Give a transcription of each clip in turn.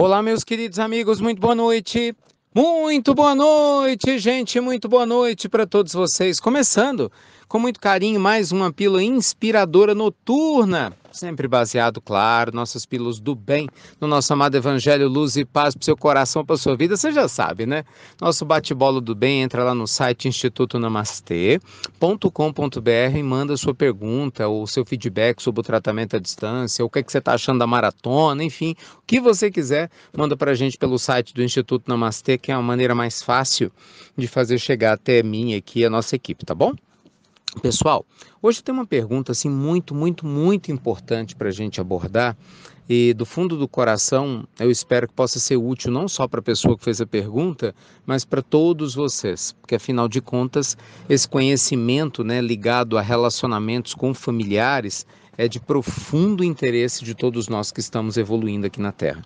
Olá, meus queridos amigos, muito boa noite. Muito boa noite, gente. Muito boa noite para todos vocês. Começando com muito carinho mais uma pílula inspiradora noturna sempre baseado, claro, nossas pílulas do bem, no nosso amado Evangelho, luz e paz para seu coração, para sua vida, você já sabe, né? Nosso bate-bola do bem, entra lá no site institutonamastê.com.br e manda sua pergunta ou seu feedback sobre o tratamento à distância, o que, é que você está achando da maratona, enfim, o que você quiser, manda para a gente pelo site do Instituto Namastê, que é a maneira mais fácil de fazer chegar até mim aqui a nossa equipe, tá bom? Pessoal, hoje tem uma pergunta assim muito, muito, muito importante para a gente abordar e do fundo do coração eu espero que possa ser útil não só para a pessoa que fez a pergunta, mas para todos vocês, porque afinal de contas esse conhecimento, né, ligado a relacionamentos com familiares, é de profundo interesse de todos nós que estamos evoluindo aqui na Terra.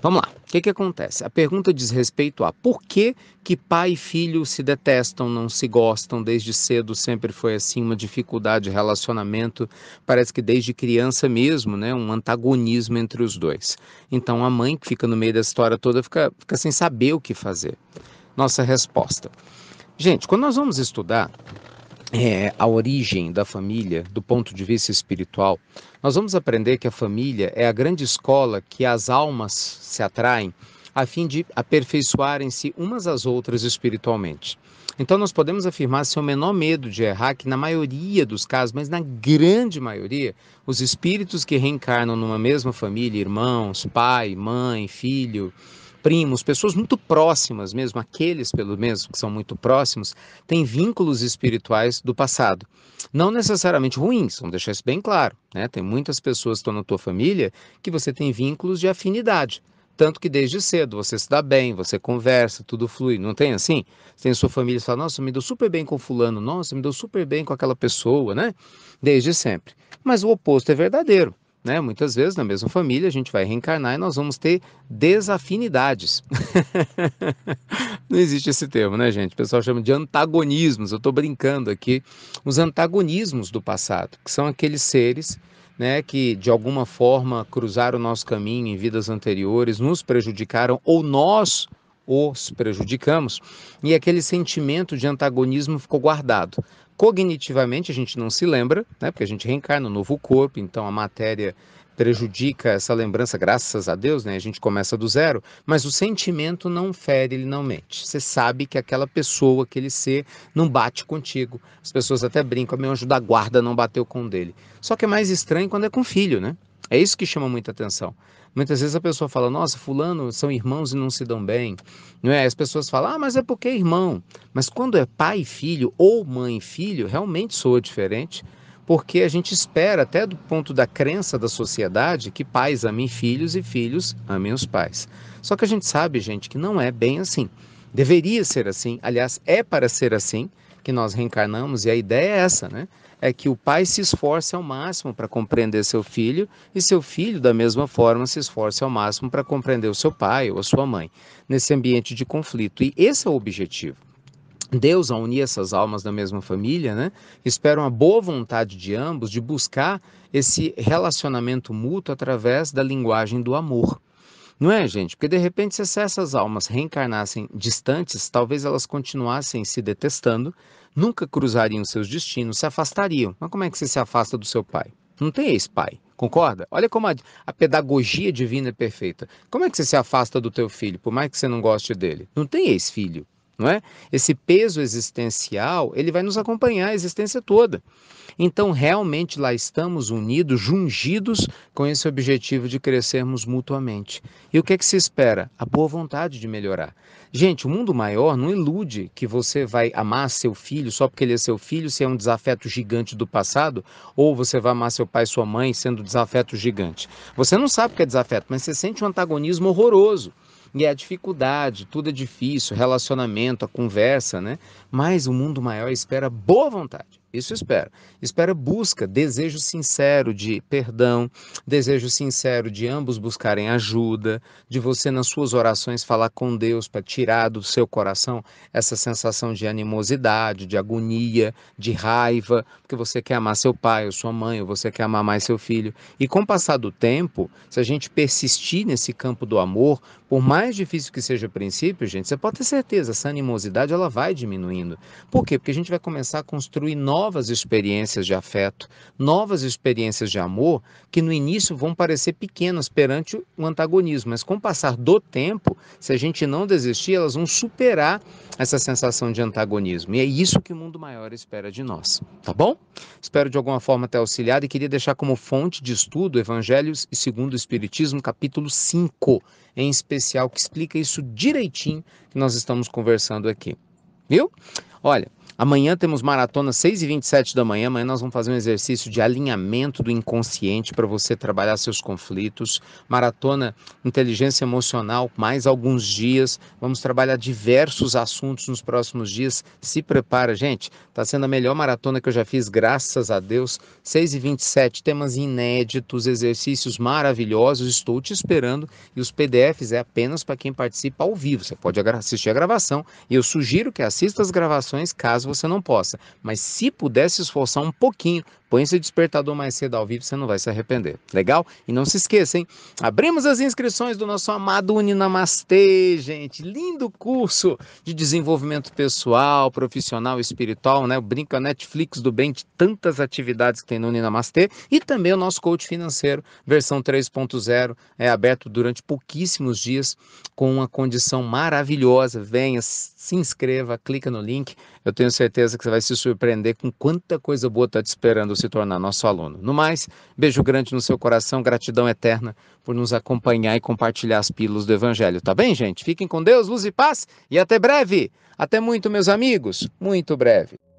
Vamos lá, o que, que acontece? A pergunta diz respeito a por que, que pai e filho se detestam, não se gostam desde cedo, sempre foi assim uma dificuldade de relacionamento, parece que desde criança mesmo, né? Um antagonismo entre os dois. Então a mãe que fica no meio da história toda fica, fica sem saber o que fazer. Nossa resposta. Gente, quando nós vamos estudar é, a origem da família do ponto de vista espiritual, nós vamos aprender que a família é a grande escola que as almas se atraem a fim de aperfeiçoarem-se umas às outras espiritualmente. Então, nós podemos afirmar sem o menor medo de errar que, na maioria dos casos, mas na grande maioria, os espíritos que reencarnam numa mesma família, irmãos, pai, mãe, filho, primos, pessoas muito próximas mesmo, aqueles pelo menos que são muito próximos, têm vínculos espirituais do passado. Não necessariamente ruins, vamos deixar isso bem claro. Né? Tem muitas pessoas que estão na tua família que você tem vínculos de afinidade. Tanto que desde cedo você se dá bem, você conversa, tudo flui. Não tem assim? Você tem sua família e fala, nossa, me deu super bem com fulano, nossa, me deu super bem com aquela pessoa, né? Desde sempre. Mas o oposto é verdadeiro né? Muitas vezes na mesma família a gente vai reencarnar e nós vamos ter desafinidades. Não existe esse termo, né, gente? O pessoal chama de antagonismos. Eu estou brincando aqui. Os antagonismos do passado, que são aqueles seres né, que de alguma forma cruzaram o nosso caminho em vidas anteriores, nos prejudicaram ou nós os prejudicamos, e aquele sentimento de antagonismo ficou guardado. Cognitivamente a gente não se lembra, né? Porque a gente reencarna um novo corpo, então a matéria prejudica essa lembrança, graças a Deus, né? A gente começa do zero, mas o sentimento não fere, ele não mente. Você sabe que aquela pessoa, aquele ser, não bate contigo. As pessoas até brincam, ah, meu anjo da guarda não bateu com o dele. Só que é mais estranho quando é com filho, né? É isso que chama muita atenção. Muitas vezes a pessoa fala, nossa, fulano são irmãos e não se dão bem. Não é? As pessoas falam, ah, mas é porque é irmão. Mas quando é pai e filho ou mãe e filho, realmente soa diferente, porque a gente espera, até do ponto da crença da sociedade, que pais amem filhos e filhos amem os pais. Só que a gente sabe, gente, que não é bem assim. Deveria ser assim, aliás, é para ser assim, que nós reencarnamos, e a ideia é essa, né? É que o pai se esforce ao máximo para compreender seu filho, e seu filho, da mesma forma, se esforce ao máximo para compreender o seu pai ou a sua mãe, nesse ambiente de conflito. E esse é o objetivo. Deus, ao unir essas almas da mesma família, né, espera uma boa vontade de ambos de buscar esse relacionamento mútuo através da linguagem do amor. Não é, gente? Porque de repente, se essas almas reencarnassem distantes, talvez elas continuassem se detestando, nunca cruzariam seus destinos, se afastariam. Mas como é que você se afasta do seu pai? Não tem ex-pai, concorda? Olha como a, a, pedagogia divina é perfeita. Como é que você se afasta do teu filho, por mais que você não goste dele? Não tem ex-filho não é? Esse peso existencial, ele vai nos acompanhar a existência toda. Então, realmente lá estamos unidos, jungidos com esse objetivo de crescermos mutuamente. E o que é que se espera? A boa vontade de melhorar. Gente, o mundo maior não ilude que você vai amar seu filho só porque ele é seu filho, se é um desafeto gigante do passado, ou você vai amar seu pai e sua mãe sendo desafeto gigante. Você não sabe o que é desafeto, mas você sente um antagonismo horroroso. E é a dificuldade, tudo é difícil, relacionamento, a conversa, né? Mas o mundo maior espera boa vontade isso espera. Espera busca, desejo sincero de perdão, desejo sincero de ambos buscarem ajuda, de você nas suas orações falar com Deus para tirar do seu coração essa sensação de animosidade, de agonia, de raiva, porque você quer amar seu pai ou sua mãe, ou você quer amar mais seu filho. E com o passar do tempo, se a gente persistir nesse campo do amor, por mais difícil que seja o princípio, gente, você pode ter certeza, essa animosidade ela vai diminuindo. Por quê? Porque a gente vai começar a construir novas novas experiências de afeto, novas experiências de amor, que no início vão parecer pequenas perante o antagonismo, mas com o passar do tempo, se a gente não desistir, elas vão superar essa sensação de antagonismo. E é isso que o mundo maior espera de nós, tá bom? Espero de alguma forma ter auxiliado e queria deixar como fonte de estudo Evangelhos e segundo o Espiritismo, capítulo 5, em especial, que explica isso direitinho que nós estamos conversando aqui. Viu? Olha, Amanhã temos maratona 6 e 27 da manhã. Amanhã nós vamos fazer um exercício de alinhamento do inconsciente para você trabalhar seus conflitos. Maratona inteligência emocional, mais alguns dias. Vamos trabalhar diversos assuntos nos próximos dias. Se prepara, gente. Está sendo a melhor maratona que eu já fiz, graças a Deus. 6 e 27, temas inéditos, exercícios maravilhosos. Estou te esperando. E os PDFs é apenas para quem participa ao vivo. Você pode assistir a gravação. E eu sugiro que assista as gravações caso caso você não possa. Mas se puder se esforçar um pouquinho Põe esse despertador mais cedo ao vivo, você não vai se arrepender. Legal? E não se esqueça, hein? Abrimos as inscrições do nosso amado Uninamastê, gente. Lindo curso de desenvolvimento pessoal, profissional, espiritual, né? Brinca Netflix do bem de tantas atividades que tem no Uninamastê. E também o nosso coach financeiro, versão 3.0, é aberto durante pouquíssimos dias com uma condição maravilhosa. Venha, se inscreva, clica no link. Eu tenho certeza que você vai se surpreender com quanta coisa boa está te esperando se tornar nosso aluno. No mais, beijo grande no seu coração, gratidão eterna por nos acompanhar e compartilhar as pílulas do Evangelho, tá bem, gente? Fiquem com Deus, luz e paz e até breve! Até muito, meus amigos, muito breve.